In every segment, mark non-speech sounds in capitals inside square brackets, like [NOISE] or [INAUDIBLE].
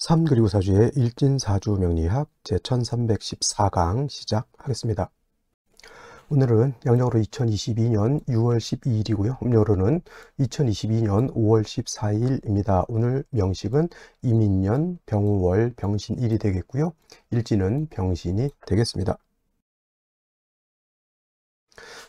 3 그리고 4주의 일진사주 명리학 제1314강 시작하겠습니다. 오늘은 양력으로 2022년 6월 12일이고요. 음력으로는 2022년 5월 14일입니다. 오늘 명식은 이민년, 병우월, 병신일이 되겠고요. 일진은 병신이 되겠습니다.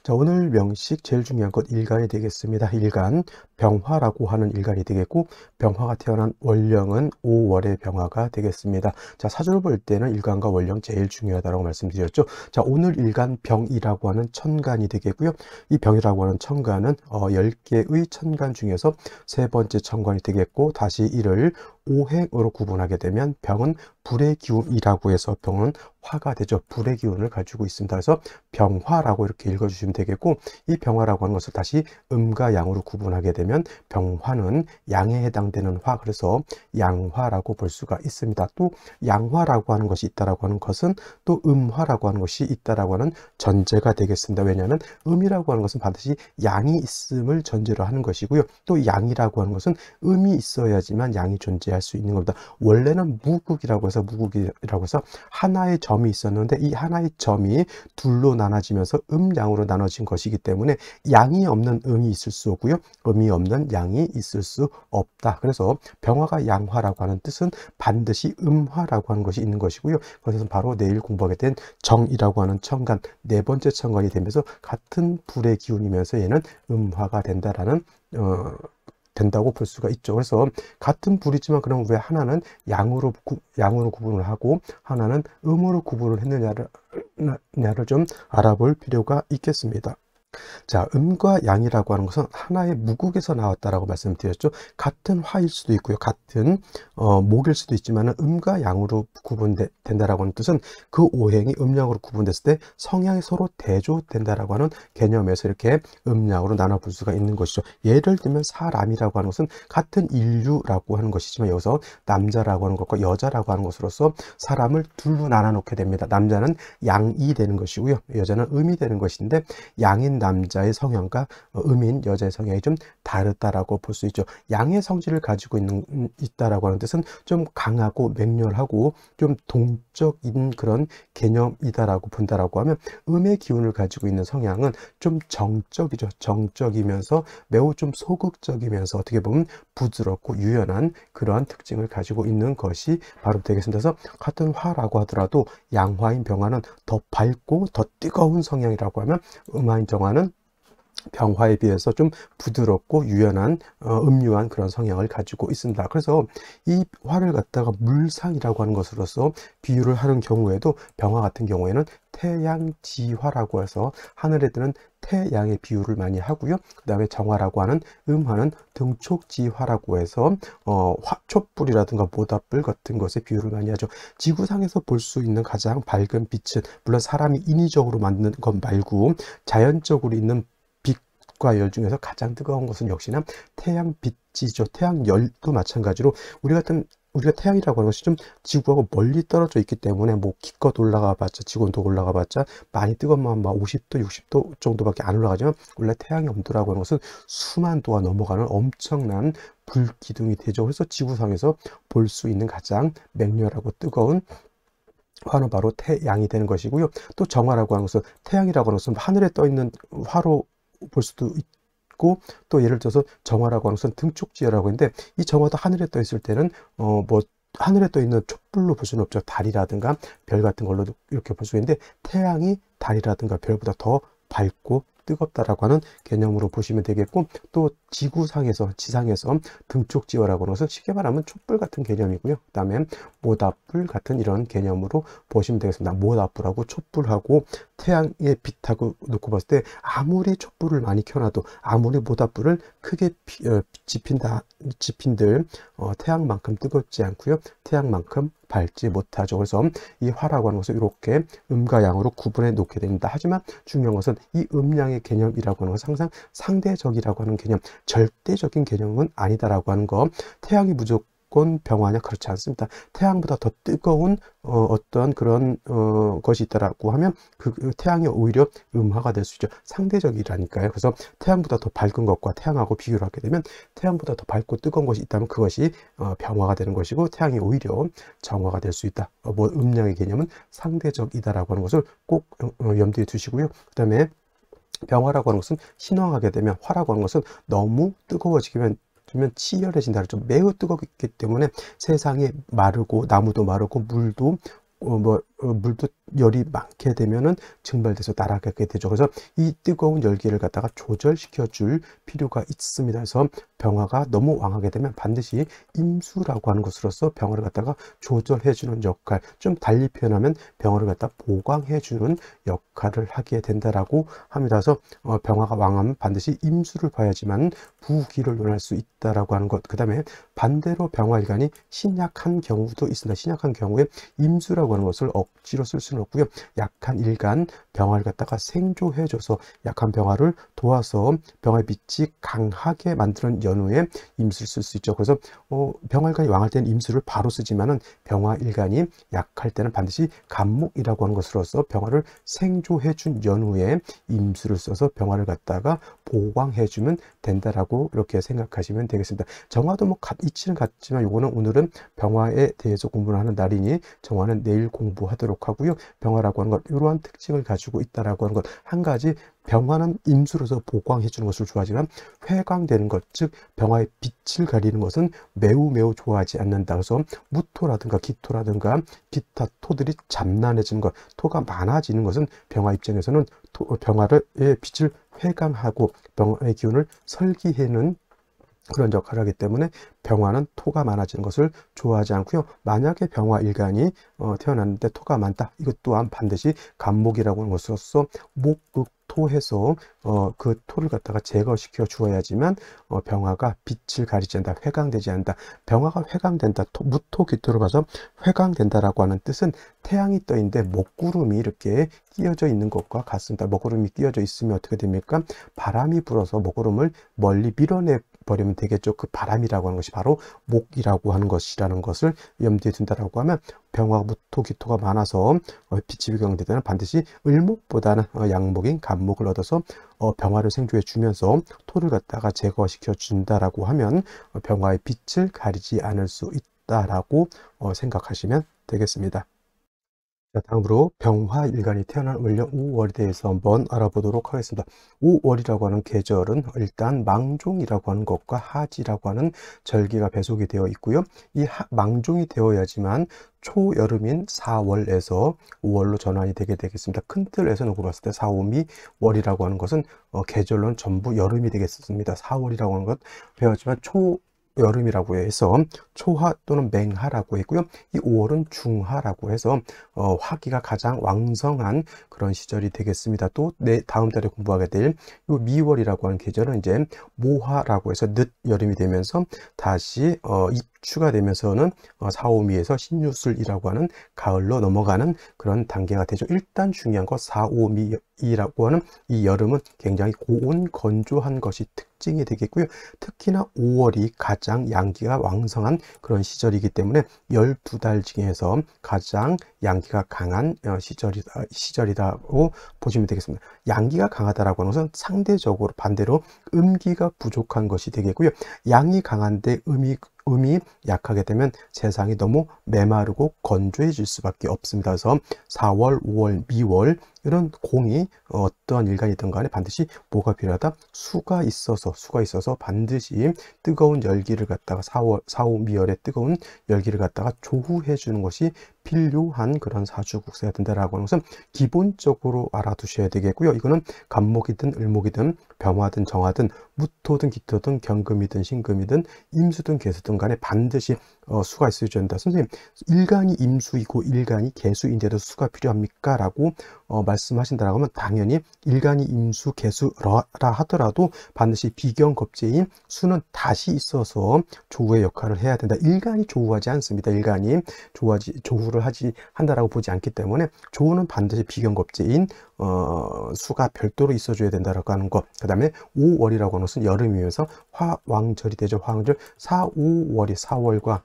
자, 오늘 명식 제일 중요한 것 일간이 되겠습니다. 일간 병화라고 하는 일간이 되겠고 병화가 태어난 월령은 5월의 병화가 되겠습니다. 자, 사주를 볼 때는 일간과 월령 제일 중요하다고 말씀드렸죠. 자, 오늘 일간 병이라고 하는 천간이 되겠고요. 이 병이라고 하는 천간은 어, 10개의 천간 중에서 세 번째 천간이 되겠고 다시 이를 오행으로 구분하게 되면 병은 불의 기운이라고 해서 병은 화가 되죠. 불의 기운을 가지고 있습니다. 그래서 병화라고 이렇게 읽어주시면 되겠고 이 병화라고 하는 것을 다시 음과 양으로 구분하게 되면 병화는 양에 해당되는 화 그래서 양화라고 볼 수가 있습니다. 또 양화라고 하는 것이 있다라고 하는 것은 또 음화라고 하는 것이 있다라고 하는 전제가 되겠습니다. 왜냐하면 음이라고 하는 것은 반드시 양이 있음을 전제로 하는 것이고요. 또 양이라고 하는 것은 음이 있어야지만 양이 존재하 이해할 수 있는 겁니다. 원래는 무국이라고 해서 무국이라고 해서 하나의 점이 있었는데 이 하나의 점이 둘로 나눠지면서 음양으로 나눠진 것이기 때문에 양이 없는 음이 있을 수 없고요. 음이 없는 양이 있을 수 없다. 그래서 병화가 양화라고 하는 뜻은 반드시 음화라고 하는 것이 있는 것이고요. 그것은 바로 내일 공부하게 된 정이라고 하는 청간네 번째 청간이 되면서 같은 불의 기운이면서 얘는 음화가 된다라는 어, 된다고 볼 수가 있죠. 그래서 같은 불이지만 그럼 왜 하나는 양으로 구, 양으로 구분을 하고 하나는 음으로 구분을 했느냐를 냐를 좀 알아볼 필요가 있겠습니다. 자, 음과 양이라고 하는 것은 하나의 무국에서 나왔다라고 말씀드렸죠. 같은 화일 수도 있고요. 같은 어, 목일 수도 있지만 음과 양으로 구분된다라고 하는 뜻은 그 오행이 음양으로 구분됐을 때 성향이 서로 대조된다라고 하는 개념에서 이렇게 음양으로 나눠볼 수가 있는 것이죠. 예를 들면 사람이라고 하는 것은 같은 인류라고 하는 것이지만 여기서 남자라고 하는 것과 여자라고 하는 것으로서 사람을 둘로 나눠 놓게 됩니다. 남자는 양이 되는 것이고요. 여자는 음이 되는 것인데 양인 남자의 성향과 음인 여자의 성향이 좀 다르다라고 볼 수 있죠. 양의 성질을 가지고 있는 있다라고 하는 뜻은 좀 강하고 맹렬하고 좀 동적인 그런 개념이다라고 본다라고 하면 음의 기운을 가지고 있는 성향은 좀 정적이죠. 정적이면서 매우 좀 소극적이면서 어떻게 보면 부드럽고 유연한 그러한 특징을 가지고 있는 것이 바로 되겠습니다. 그래서 같은 화라고 하더라도 양화인 병화는 더 밝고 더 뜨거운 성향이라고 하면 음화인 정화 Romanen 병화에 비해서 좀 부드럽고 유연한 어, 음유한 그런 성향을 가지고 있습니다. 그래서 이 화를 갖다가 물상이라고 하는 것으로서 비유를 하는 경우에도 병화 같은 경우에는 태양지화라고 해서 하늘에 드는 태양의 비유를 많이 하고요. 그 다음에 정화라고 하는 음화는 등촉지화라고 해서 어, 화촛불이라든가 모닥불 같은 것의 비유를 많이 하죠. 지구상에서 볼 수 있는 가장 밝은 빛은 물론 사람이 인위적으로 만든 것 말고 자연적으로 있는 빛과 열 중에서 가장 뜨거운 것은 역시나 태양빛이죠. 태양열도 마찬가지로 우리 같은 우리가 태양이라고 하는 것이 좀 지구하고 멀리 떨어져 있기 때문에 뭐 기껏 올라가 봤자 지구온도 올라가 봤자 많이 뜨거우면 막 50도 60도 정도밖에 안 올라가지만 원래 태양의 온도라고 하는 것은 수만 도와 넘어가는 엄청난 불기둥이 되죠 그래서 지구상에서 볼 수 있는 가장 맹렬하고 뜨거운 화는 바로 태양이 되는 것이고요 또 정화라고 하는 것은 태양이라고 하는 것은 하늘에 떠 있는 화로 볼 수도 있고 또 예를 들어서 정화라고 하는 것은 등촉지어라고 했는데 이 정화도 하늘에 떠 있을 때는 어 뭐 하늘에 떠 있는 촛불로 볼 수는 없죠. 달이라든가 별 같은 걸로 이렇게 볼 수 있는데 태양이 달이라든가 별보다 더 밝고 뜨겁다라고 하는 개념으로 보시면 되겠고 또 지구상에서 지상에서 등쪽지어라고는 것은 쉽게 말하면 촛불 같은 개념이고요. 그 다음에 모닥불 같은 이런 개념으로 보시면 되겠습니다. 모닥불하고 촛불하고 태양의 빛하고 놓고 봤을 때 아무리 촛불을 많이 켜놔도 아무리 모닥불을 크게 피, 어, 지핀다 지핀들 어, 태양만큼 뜨겁지 않고요. 태양만큼 밟지 못하죠. 그래서 이 화라고 하는 것을 이렇게 음과 양으로 구분해 놓게 됩니다. 하지만 중요한 것은 이 음량의 개념이라고 하는 것은 항상 상대적이라고 하는 개념, 절대적인 개념은 아니다라고 하는 거. 태양이 무조건 무조건 병화냐 그렇지 않습니다. 태양보다 더 뜨거운 어, 떠한 그런 어, 것이 있다라고 하면 그, 그 태양이 오히려 음화가 될 수 있죠. 상대적이라니까요. 그래서 태양보다 더 밝은 것과 태양하고 비교를 하게 되면 태양보다 더 밝고 뜨거운 것이 있다면 그것이 어, 병화가 되는 것이고 태양이 오히려 정화가 될 수 있다. 어, 뭐음량의 개념은 상대적이다라고 하는 것을 꼭 어, 어, 염두에 두시고요. 그 다음에 병화라고 하는 것은 신화하게 되면 화라고 하는 것은 너무 뜨거워지게 되면 그러면 치열해진다 그랬 매우 뜨겁기 때문에 세상에 마르고 나무도 마르고 물도 어, 뭐 어, 물도 열이 많게 되면은 증발돼서 날아가게 되죠. 그래서 이 뜨거운 열기를 갖다가 조절시켜 줄 필요가 있습니다. 그래서 병화가 너무 왕하게 되면 반드시 임수라고 하는 것으로서 병화를 갖다가 조절해 주는 역할, 좀 달리 표현하면 병화를 갖다 보강해 주는 역할을 하게 된다라고 합니다. 그래서 어, 병화가 왕하면 반드시 임수를 봐야지만 부기를 논할 수 있다라고 하는 것. 그다음에 반대로 병화일간이 신약한 경우도 있습니다. 신약한 경우에 임수라고 하는 것을 억지로 쓸 수는 사랑스고요 약한 일간 병화를 갖다가 생조해줘서 약한 병화를 도와서 병화의 빛이 강하게 만드는 연후에 임수를 쓸수 있죠. 그래서 어, 병화일간이 왕할 때는 임수를 바로 쓰지만은 병화일간이 약할 때는 반드시 간목이라고 하는 것으로서 병화를 생조해준 연후에 임수를 써서 병화를 갖다가 보강해주면 된다라고 이렇게 생각하시면 되겠습니다. 정화도 뭐 이치는 같지만 요거는 오늘은 병화에 대해서 공부를 하는 날이니 정화는 내일 공부하도록 하고요. 병화라고 하는 것 이러한 특징을 가지고 있다라고 하는 것 한 가지 병화는 임수로서 보강해 주는 것을 좋아하지만 회광되는 것 즉 병화의 빛을 가리는 것은 매우 매우 좋아하지 않는다 그래서 무토라든가 기토라든가 기타 토들이 잔난해지는 것 토가 많아지는 것은 병화 입장에서는 병화를 빛을 회강하고 병화의 기운을 설기해는 그런 역할을 하기 때문에 병화는 토가 많아지는 것을 좋아하지 않고요. 만약에 병화 일간이 어, 태어났는데 토가 많다. 이것 또한 반드시 간목이라고 하는 것으로서 목극 토해서 어, 그 토를 갖다가 제거시켜 주어야지만 어, 병화가 빛을 가리지 않다 회강되지 않다 병화가 회강된다 토, 무토 기토로 봐서 회강된다라고 하는 뜻은 태양이 떠있는데목구름이 이렇게 끼어져 있는 것과 같습니다 목구름이 끼어져 있으면 어떻게 됩니까 바람이 불어서 목구름을 멀리 밀어내 버리면 되겠죠. 그 바람이라고 하는 것이 바로 목이라고 하는 것이라는 것을 염두에 둔다라고 하면 병화가 무토기토가 많아서 어, 빛이 비경될 때는 반드시 을목보다는 어, 양목인 간목을 얻어서 어, 병화를 생조해 주면서 토를 갖다가 제거시켜 준다라고 하면 병화의 빛을 가리지 않을 수 있다라고 생각하시면 되겠습니다. 자, 다음으로 병화일간이 태어난 월령 우월에 대해서 한번 알아보도록 하겠습니다. 우월이라고 하는 계절은 일단 망종이라고 하는 것과 하지라고 하는 절기가 배속이 되어 있고요. 이 하, 망종이 되어야지만 초여름인 4월에서 5월로 전환이 되게 되겠습니다. 큰 틀에서 놓고 봤을 때 4, 5미 월이라고 하는 것은 어, 계절론 전부 여름이 되겠습니다. 4월이라고 하는 것 배웠지만 초 여름이라고 해서 초하 또는 맹하라고 했고요. 이 5월은 중하라고 해서 어, 화기가 가장 왕성한 그런 시절이 되겠습니다. 또 네, 다음 달에 공부하게 될 이 미월이라고 하는 계절은 이제 모하라고 해서 늦 여름이 되면서 다시 어, 추가되면서는 4, 어, 5미에서 16술이라고 하는 가을로 넘어가는 그런 단계가 되죠. 일단 중요한 것 4, 5미라고 하는 이 여름은 굉장히 고온 건조한 것이 특징이 되겠고요. 특히나 5월이 가장 양기가 왕성한 그런 시절이기 때문에 12달 중에서 가장 양기가 강한 어, 시절이다, 시절이다고 보시면 되겠습니다. 양기가 강하다라고 하는 것은 상대적으로 반대로 음기가 부족한 것이 되겠고요. 양이 강한데 음이 음이 약하게 되면 세상이 너무 메마르고 건조해질 수밖에 없습니다. 그래서 4월, 5월, 미월 이런 공이 어떠한 일간이든 간에 반드시 뭐가 필요하다? 수가 있어서 수가 있어서 반드시 뜨거운 열기를 갖다가 사월 사후 미열의 뜨거운 열기를 갖다가 조후해 주는 것이 필요한 그런 사주국세가 된다라고 하는 것은 기본적으로 알아두셔야 되겠고요. 이거는 간목이든 을목이든 병화든 정화든 무토든 기토든 경금이든 신금이든 임수든 계수든 간에 반드시 어, 수가 있어야 된다. 선생님, 일간이 임수이고 일간이 개수인데도 수가 필요합니까? 라고 어, 말씀하신다라고 하면 당연히 일간이 임수, 개수라 하더라도 반드시 비경겁제인 수는 다시 있어서 조우의 역할을 해야 된다. 일간이 조우하지 않습니다. 일간이 조우하지, 조우를 하지 한다라고 보지 않기 때문에 조우는 반드시 비경겁제인 어, 수가 별도로 있어줘야 된다라고 하는 것. 그 다음에 5월이라고 하는 것은 여름이면서 화왕절이 되죠. 화왕절 4, 5월이 4월과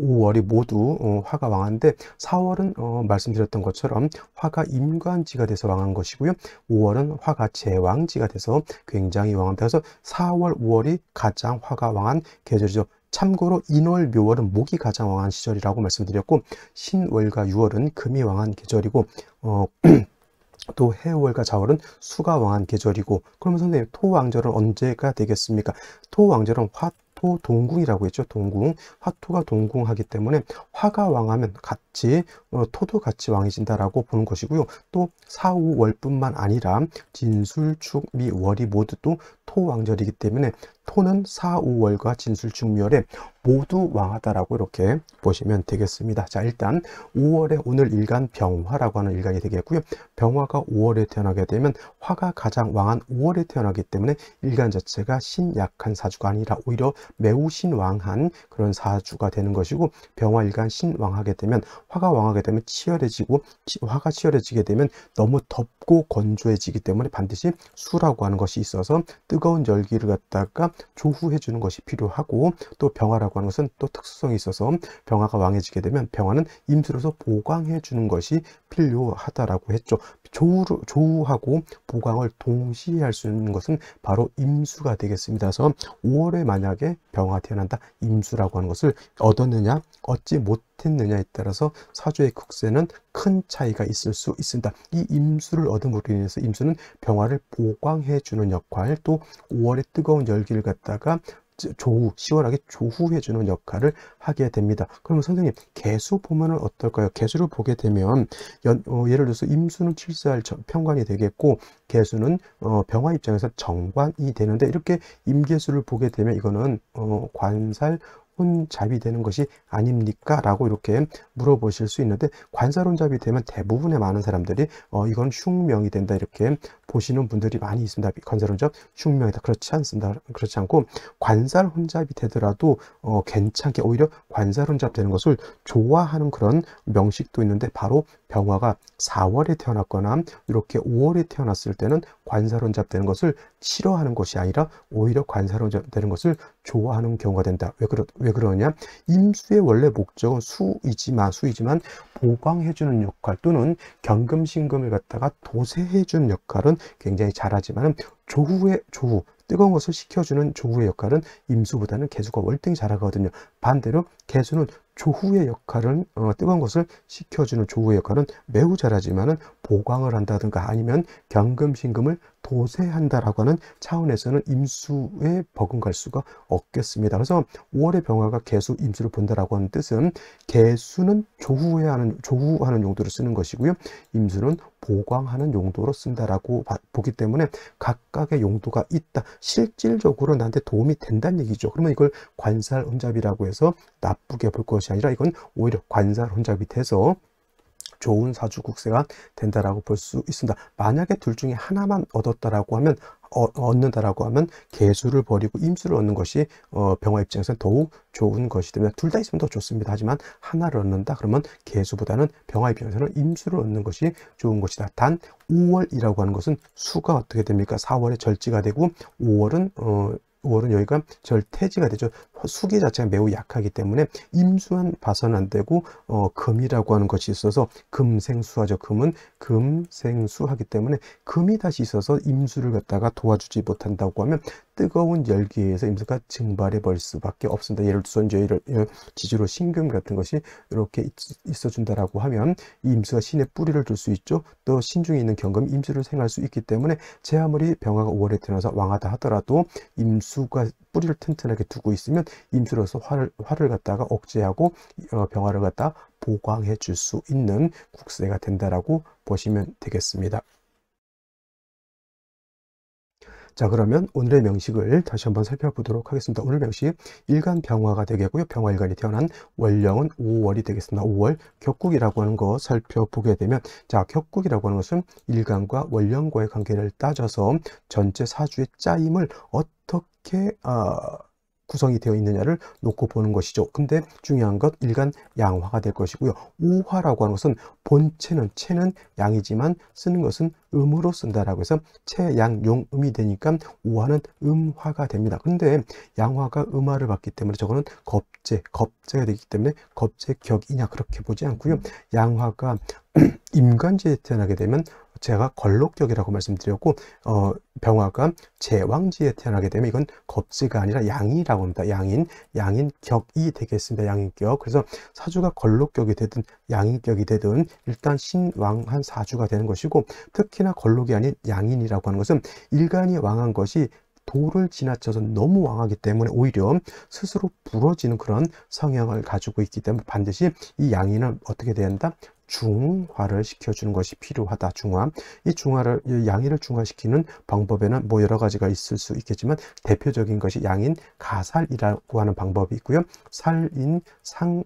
5월이 모두 어, 화가 왕한데 4월은 어, 말씀드렸던 것처럼 화가 임관지가 돼서 왕한 것이고요. 5월은 화가 제왕지가 돼서 굉장히 왕한니다 그래서 4월, 5월이 가장 화가 왕한 계절이죠. 참고로 인월, 묘월은 목이 가장 왕한 시절이라고 말씀드렸고 신월과 6월은 금이 왕한 계절이고 어, [CLEARS THROAT] 또 해월과 자월은 수가 왕한 계절이고 그러면 선생님 토왕절은 언제가 되겠습니까? 토왕절은 화, 화토 동궁이라고 했죠. 동궁. 화토가 동궁하기 때문에 화가 왕하면 같이 어, 토도 같이 왕해진다라고 보는 것이고요. 또 사우월뿐만 아니라 진술축 미월이 모두 또 토왕절이기 때문에 토는 사우월과 진술충묘에 모두 왕하다라고 이렇게 보시면 되겠습니다. 자 일단 5월에 오늘 일간 병화라고 하는 일간이 되겠고요. 병화가 5월에 태어나게 되면 화가 가장 왕한 5월에 태어나기 때문에 일간 자체가 신약한 사주가 아니라 오히려 매우 신왕한 그런 사주가 되는 것이고 병화 일간 신왕하게 되면 화가 왕하게 되면 치열해지고 화가 치열해지게 되면 너무 덥고 건조해지기 때문에 반드시 수라고 하는 것이 있어서 뜨거운 열기를 갖다가 조후해 주는 것이 필요하고 또 병화라고 하는 것은 또 특수성이 있어서 병화가 왕해지게 되면 병화는 임수로서 보강해 주는 것이 필요하다라고 했죠. 조우, 로 조우하고 보강을 동시에 할 수 있는 것은 바로 임수가 되겠습니다. 그래서 5월에 만약에 병화가 태어난다 임수라고 하는 것을 얻었느냐 얻지 못했느냐에 따라서 사주의 극세는큰 차이가 있을 수 있습니다. 이 임수를 얻음으로 인해서 임수는 병화를 보강해 주는 역할 또 5월의 뜨거운 열기를 갖다가 조후, 시원하게 조후해주는 역할을 하게 됩니다. 그러면 선생님, 개수 보면 어떨까요? 개수를 보게 되면, 연, 어, 예를 들어서 임수는 7살 평관이 되겠고, 개수는 어, 병화 입장에서 정관이 되는데, 이렇게 임계수를 보게 되면 이거는 어, 관살, 혼잡이 되는 것이 아닙니까? 라고 이렇게 물어보실 수 있는데 관사론잡이 되면 대부분의 많은 사람들이 어, 이건 흉명이 된다 이렇게 보시는 분들이 많이 있습니다. 관사론잡 흉명이다. 그렇지 않습니다. 그렇지 않고 관사혼잡이 되더라도 어, 괜찮게 오히려 관사혼잡 되는 것을 좋아하는 그런 명식도 있는데 바로 병화가 4월에 태어났거나 이렇게 5월에 태어났을 때는 관사론잡 되는 것을 싫어하는 것이 아니라 오히려 관사론잡 되는 것을 좋아하는 경우가 된다. 왜, 그러, 왜 그러냐? 임수의 원래 목적은 수이지만 수이지만 보강해주는 역할 또는 경금신금을 갖다가 도세해주는 역할은 굉장히 잘하지만 조후의 조후 뜨거운 것을 식혀주는 조후의 역할은 임수보다는 개수가 월등히 잘하거든요. 반대로 개수는 조후의 역할은 어, 뜨거운 것을 식혀주는 조후의 역할은 매우 잘하지만은 보강을 한다든가 아니면 경금신금을 도세한다라고 하는 차원에서는 임수에 버금갈 수가 없겠습니다. 그래서 5월의 병화가 개수 임수를 본다라고 하는 뜻은 개수는 조후에 하는 조후하는 용도로 쓰는 것이고요. 임수는 보강하는 용도로 쓴다라고 보기 때문에 각각의 용도가 있다. 실질적으로 나한테 도움이 된다는 얘기죠. 그러면 이걸 관살 혼잡이라고 해서 나쁘게 볼 것이 아니라 이건 오히려 관살 혼잡이 돼서 좋은 사주국세가 된다라고 볼 수 있습니다. 만약에 둘 중에 하나만 얻었다라고 하면 어, 얻는다라고 하면 개수를 버리고 임수를 얻는 것이 어, 병화 입장에서는 더욱 좋은 것이 됩니다. 둘다 있으면 더 좋습니다. 하지만 하나를 얻는다 그러면 개수보다는 병화 입장에서는 임수를 얻는 것이 좋은 것이다. 단 5월이라고 하는 것은 수가 어떻게 됩니까? 4월에 절지가 되고 5월은 어, 월은 여기가 절퇴지가 되죠. 수기 자체가 매우 약하기 때문에 임수한 봐서는 안 되고 어, 금이라고 하는 것이 있어서 금생수하죠. 금은 금생수하기 때문에 금이 다시 있어서 임수를 갖다가 도와주지 못한다고 하면 뜨거운 열기에서 임수가 증발해 버릴 수밖에 없습니다. 예를 들어서 이제 지지로 신금 같은 것이 이렇게 있어 준다라고 하면 임수가 신의 뿌리를 둘 수 있죠. 또 신중에 있는 경금 임수를 생할 수 있기 때문에 제 아무리 병화가 5월에 태어나서 왕하다 하더라도 임수 수가 뿌리를 튼튼하게 두고 있으면 임수로서 화를, 화를 갖다가 억제하고 어, 병화를 갖다 보강해 줄 수 있는 국세가 된다라고 보시면 되겠습니다. 자 그러면 오늘의 명식을 다시 한번 살펴보도록 하겠습니다. 오늘 명식 일간 병화가 되겠고요. 병화일간이 태어난 월령은 5월이 되겠습니다. 5월 격국이라고 하는 거 살펴보게 되면 자 격국이라고 하는 것은 일간과 월령과의 관계를 따져서 전체 사주의 짜임을 어떻게 아, 구성이 되어 있느냐를 놓고 보는 것이죠. 근데 중요한 것 일간 양화가 될 것이고요. 우화라고 하는 것은 본체는 체는 양이지만 쓰는 것은 음으로 쓴다라고 해서 체 양용음이 되니까 우화는 음화가 됩니다. 근데 양화가 음화를 받기 때문에 저거는 겁제겁제가 되기 때문에 겁제격이냐 그렇게 보지 않고요. 음. 양화가 [CLEARS THROAT] 임간지에 태어나게 되면 제가 걸록격이라고 말씀드렸고 어, 병화가 제왕지에 태어나게 되면 이건 겁지가 아니라 양이라고 합니다. 양인, 양인 격이 되겠습니다. 양인격. 그래서 사주가 걸록격이 되든 양인격이 되든 일단 신왕한 사주가 되는 것이고 특히나 걸록이 아닌 양인이라고 하는 것은 일간이 왕한 것이 도를 지나쳐서 너무 왕하기 때문에 오히려 스스로 부러지는 그런 성향을 가지고 있기 때문에 반드시 이 양인은 어떻게 돼야 한다? 중화를 시켜주는 것이 필요하다. 중화. 이 중화를, 이 양이를 중화시키는 방법에는 뭐 여러 가지가 있을 수 있겠지만 대표적인 것이 양인 가살이라고 하는 방법이 있고요. 살인 상,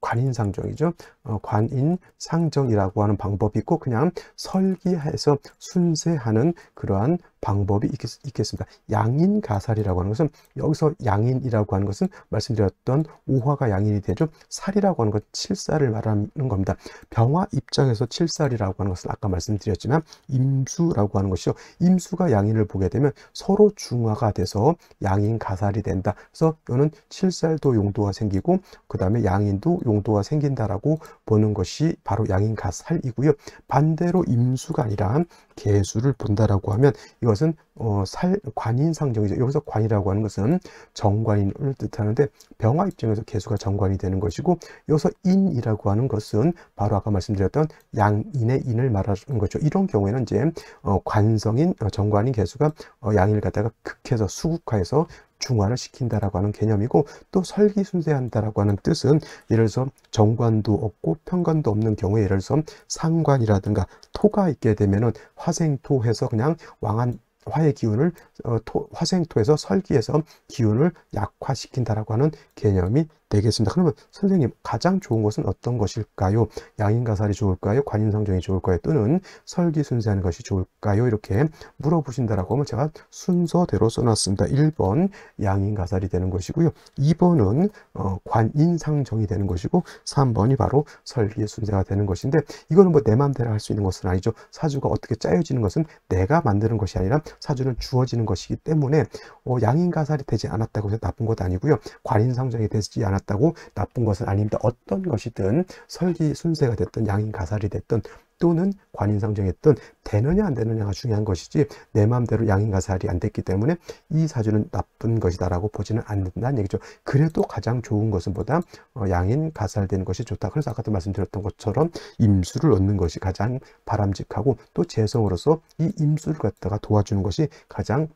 관인상정이죠. 어, 관인상정이라고 하는 방법이 있고 그냥 설기해서 순세하는 그러한 방법이 있겠, 습니까 양인 가살이라고 하는 것은 여기서 양인이라고 하는 것은 말씀드렸던 오화가 양인이 되죠. 살이라고 하는 것 칠살을 말하는 겁니다. 병화 입장에서 칠살이라고 하는 것은 아까 말씀드렸지만 임수라고 하는 것이죠. 임수가 양인을 보게 되면 서로 중화가 돼서 양인 가살이 된다. 그래서 이거는 칠살도 용도가 생기고 그 다음에 양인도 용도가 생긴다라고 보는 것이 바로 양인 가살이고요. 반대로 임수가 아니라 개수를 본다라고 하면 이것은 어, 살 관인 상정이죠. 여기서 관이라고 하는 것은 정관인을 뜻하는데 병화 입장에서 개수가 정관이 되는 것이고 여기서 인이라고 하는 것은 바로 아까 말씀드렸던 양인의 인을 말하는 거죠. 이런 경우에는 이제 어, 관성인 어, 정관인 개수가 어, 양인을 갖다가 극해서 수국화해서 중화를 시킨다라고 하는 개념이고 또 설기순세한다라고 하는 뜻은 예를 들어서 정관도 없고 편관도 없는 경우에 예를 들어서 상관이라든가 토가 있게 되면은 화생토해서 그냥 왕한 화의 기운을 어, 토, 화생토에서 설기에서 기운을 약화시킨다라고 하는 개념이 되겠습니다. 그러면 선생님 가장 좋은 것은 어떤 것일까요? 양인가살이 좋을까요? 관인상정이 좋을까요? 또는 설기순세하는 것이 좋을까요? 이렇게 물어보신다라고 하면 제가 순서대로 써놨습니다. 1번 양인가살이 되는 것이고요. 2번은 어, 관인상정이 되는 것이고 3번이 바로 설기순세가 되는 것인데 이거는 뭐내 마음대로 할 수 있는 것은 아니죠. 사주가 어떻게 짜여지는 것은 내가 만드는 것이 아니라 사주는 주어지는 것이기 때문에 어, 양인가살이 되지 않았다고 해서 나쁜 것도 아니고요. 관인상정이 되지 않았 나타다고 나쁜 것은 아닙니다. 어떤 것이든 설기 순세가 됐든 양인 가살이 됐든 또는 관인상정했던 되느냐 안 되느냐가 중요한 것이지 내 마음대로 양인가살이 안 됐기 때문에 이 사주는 나쁜 것이다라고 보지는 않는다는 얘기죠. 그래도 가장 좋은 것은 보다 어, 양인가살되는 것이 좋다. 그래서 아까도 말씀드렸던 것처럼 임수를 얻는 것이 가장 바람직하고 또 재성으로서 이 임수를 갖다가 도와주는 것이 가장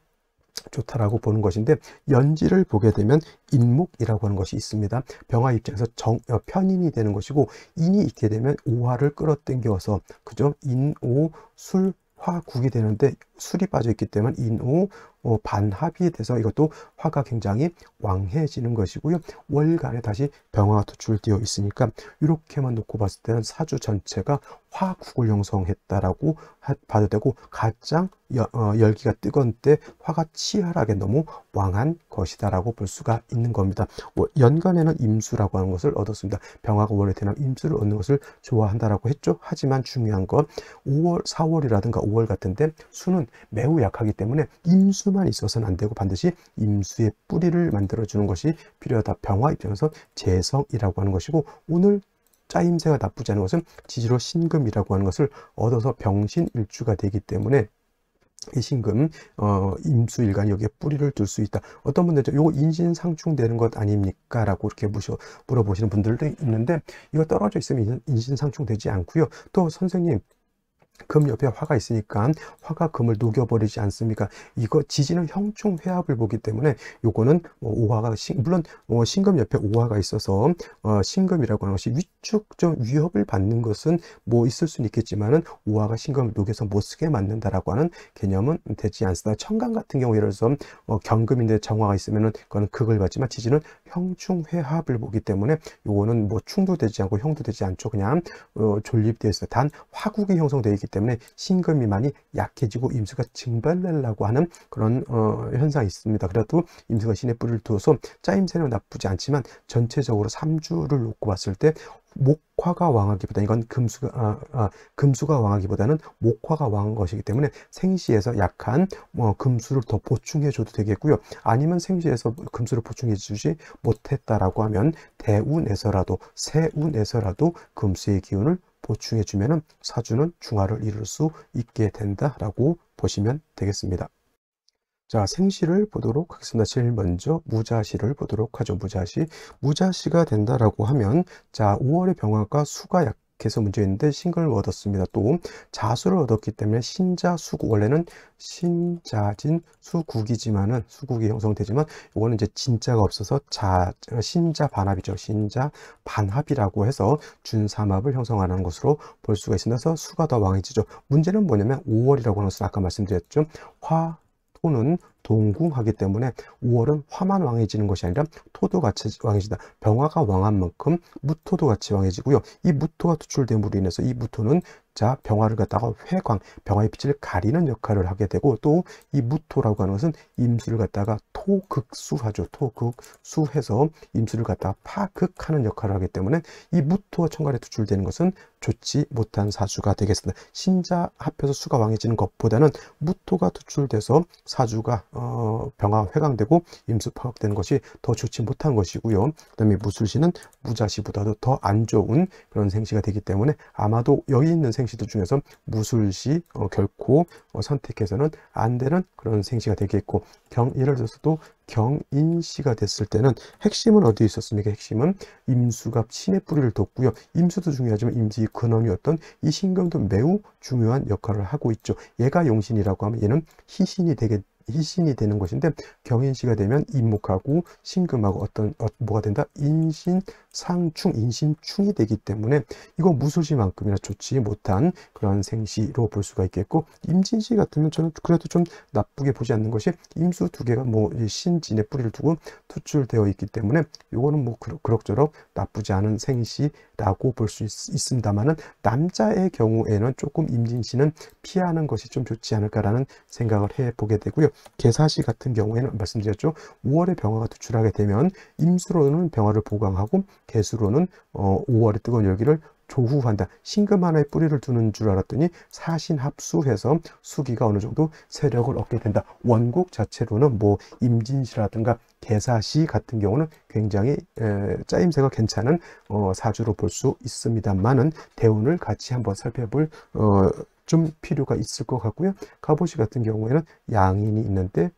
좋다라고 보는 것인데 연지를 보게 되면 인목이라고 하는 것이 있습니다. 병화 입장에서 정, 어, 편인이 되는 것이고 인이 있게 되면 오화를 끌어당겨서 그죠? 인오술 화국이 되는데 술이 빠져 있기 때문에 인오 어, 반합이 돼서 이것도 화가 굉장히 왕해지는 것이고요. 월간에 다시 병화가 투출되어 있으니까 이렇게만 놓고 봤을 때는 사주 전체가 화국을 형성했다라고 봐도 되고 가장 어, 열기가 뜨거운 때 화가 치열하게 너무 왕한 것이다라고 볼 수가 있는 겁니다. 뭐 연간에는 임수라고 하는 것을 얻었습니다. 병화가 원래 되남 임수를 얻는 것을 좋아한다라고 했죠. 하지만 중요한 건 5월, 4월이라든가 5월 같은데 수는 매우 약하기 때문에 임수 수만 있어서는 안 되고 반드시 임수의 뿌리를 만들어주는 것이 필요하다. 병화 입장에서 재성이라고 하는 것이고 오늘 짜임새가 나쁘지 않은 것은 지지로 신금이라고 하는 것을 얻어서 병신일주가 되기 때문에 이 신금 어, 임수일간 여기에 뿌리를 둘 수 있다. 어떤 분들 요거 인신상충되는 것 아닙니까? 라고 이렇게 무셔, 물어보시는 분들도 있는데 이거 떨어져 있으면 인신상충되지 않고요. 또 선생님 금 옆에 화가 있으니까 화가 금을 녹여버리지 않습니까? 이거 지지는 형충회합을 보기 때문에 요거는 뭐 오화가 물론 어, 신금 옆에 오화가 있어서 어, 신금이라고 하는 것이 위축 좀 위협을 받는 것은 뭐 있을 수는 있겠지만은 오화가 신금을 녹여서 못 쓰게 만든다라고 하는 개념은 되지 않습니다. 청강 같은 경우 예를 들어서 어, 경금인데 정화가 있으면은 그거는 극을 받지만 지지는 형충회합을 보기 때문에 이거는뭐 충도 되지 않고 형도 되지 않죠. 그냥 어, 존립되어 있어요. 단 화국이 형성되어 있기 때문에 신금이많이 약해지고 임수가 증발하려고 하는 그런 어, 현상이 있습니다. 그래도 임수가 신의 뿔을 두어서 짜임새는 나쁘지 않지만 전체적으로 3주를 놓고 봤을 때 목화가 왕하기보다는 이건 금수가 아, 아, 금수가 왕하기보다는 목화가 왕한 것이기 때문에 생시에서 약한 뭐 금수를 더 보충해 줘도 되겠고요. 아니면 생시에서 금수를 보충해 주지 못했다라고 하면 대운에서라도 세운에서라도 금수의 기운을 보충해 주면은 사주는 중화를 이룰 수 있게 된다라고 보시면 되겠습니다. 자, 생시를 보도록 하겠습니다. 제일 먼저 무자시를 보도록 하죠. 무자시. 무자시가 된다라고 하면 자, 5월의 병화가 수가 약 해서 문제인데 싱글을 얻었습니다. 또 자수를 얻었기 때문에 신자수국 원래는 신자진 수국이지만은 수국이 형성되지만 이거는 이제 진자가 없어서 자 신자 반합이죠. 신자 반합이라고 해서 준삼합을 형성하는 것으로 볼 수가 있습니다. 그래서 수가 더왕이지죠 문제는 뭐냐면 5월이라고 하는 것은 아까 말씀드렸죠. 화 토는 동궁하기 때문에 5월은 화만 왕해지는 것이 아니라 토도같이 왕해지다. 병화가 왕한 만큼 무토도 같이 왕해지고요. 이 무토가 투출됨으로 인해서 이 무토는 자 병화를 갖다가 회광 병화의 빛을 가리는 역할을 하게 되고 또 이 무토라고 하는 것은 임수를 갖다가 토극수하죠 토극수해서 임수를 갖다가 파극하는 역할을 하기 때문에 이 무토와 천간에 투출되는 것은 좋지 못한 사주가 되겠습니다 신자 합해서 수가 왕해지는 것보다는 무토가 투출돼서 사주가 어, 병화 회광되고 임수 파악되는 것이 더 좋지 못한 것이고요 그 다음에 무술시는 무자시보다도 더 안 좋은 그런 생시가 되기 때문에 아마도 여기 있는 생 생시들 중에서 무술시 어, 결코 어, 선택해서는 안 되는 그런 생시가 되겠고 경 예를 들어서도 경인시가 됐을 때는 핵심은 어디에 있었습니까? 핵심은 임수가 신의 뿌리를 뒀고요. 임수도 중요하지만 임지의 근원이었던 이 신경도 매우 중요한 역할을 하고 있죠. 얘가 용신이라고 하면 얘는 희신이 되겠 희신이 되는 것인데 경인시가 되면 임목하고 신금하고 어떤 어, 뭐가 된다? 인신 상충, 인신충이 되기 때문에 이거 무술시만큼이나 좋지 못한 그런 생시로 볼 수가 있겠고 임진시 같으면 저는 그래도 좀 나쁘게 보지 않는 것이 임수 두 개가 뭐 신진의 뿌리를 두고 투출되어 있기 때문에 이거는 뭐 그럭저럭 나쁘지 않은 생시라고 볼 수 있습니다만은 남자의 경우에는 조금 임진시는 피하는 것이 좀 좋지 않을까라는 생각을 해보게 되고요. 개사시 같은 경우에는 말씀드렸죠. 5월에 병화가 투출하게 되면 임수로는 병화를 보강하고 개수로는 어, 5월의 뜨거운 열기를 조후한다. 신금 하나의 뿌리를 두는 줄 알았더니 사신 합수해서 수기가 어느 정도 세력을 얻게 된다. 원곡 자체로는 뭐 임진시라든가 개사시 같은 경우는 굉장히 에, 짜임새가 괜찮은 어, 사주로 볼 수 있습니다만은 대운을 같이 한번 살펴볼 어, 좀 필요가 있을 것 같고요. 가보시 같은 경우에는 양인이 있는데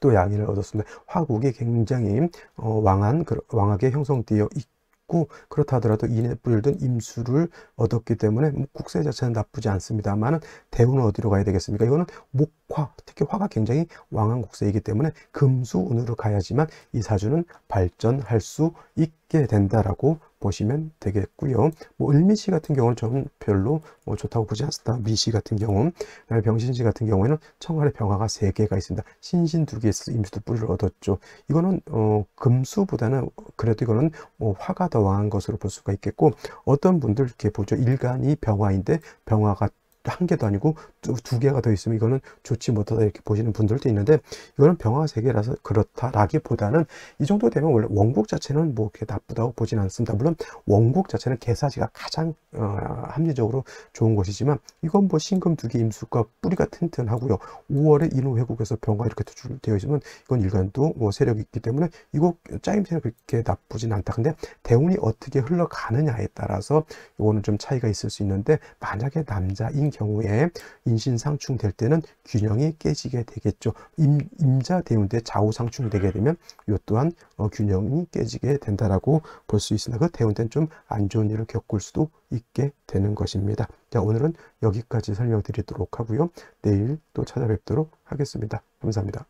또 양인을 얻었습니다. 화국이 굉장히 어, 왕한 왕하게 형성되어 있고 그렇다 하더라도 이내 뿌려둔 임수를 얻었기 때문에 뭐 국세 자체는 나쁘지 않습니다만 대운은 어디로 가야 되겠습니까? 이거는 목화, 특히 화가 굉장히 왕한 국세이기 때문에 금수운으로 가야지만 이 사주는 발전할 수 있게 된다라고 보시면 되겠고요. 뭐 을미시 같은 경우는 저는 별로 뭐 좋다고 보지 않습니다. 미시 같은 경우, 병신시 같은 경우에는 청간의 병화가 3개가 있습니다. 신신 2개 있서 임수도 뿔을 얻었죠. 이거는 어, 금수보다는 그래도 이거는 어, 화가 더 강한 것으로 볼 수가 있겠고 어떤 분들 이렇게 보죠. 일간이 병화인데 병화가 한 개도 아니고 두 개가 더 있으면 이거는 좋지 못하다 이렇게 보시는 분들도 있는데 이거는 병화세계라서 그렇다라기보다는 이 정도 되면 원래 원국 자체는 뭐 이렇게 나쁘다고 보진 않습니다. 물론 원국 자체는 개사지가 가장 어, 합리적으로 좋은 것이지만 이건 뭐 신금 두 개 임수과 뿌리가 튼튼하고요. 5월에 인후 회국에서 병화 이렇게 되어 있으면 이건 일간도 뭐 세력이 있기 때문에 이거 짜임새는 그렇게 나쁘진 않다. 근데 대운이 어떻게 흘러가느냐에 따라서 이거는 좀 차이가 있을 수 있는데 만약에 남자인 경우에 인신상충 될 때는 균형이 깨지게 되겠죠. 임, 임자 대운대 좌우상충이 되게 되면 이 또한 어, 균형이 깨지게 된다라고 볼 수 있으나 그 대운대는 좀 안 좋은 일을 겪을 수도 있게 되는 것입니다. 자, 오늘은 여기까지 설명드리도록 하고요. 내일 또 찾아뵙도록 하겠습니다. 감사합니다.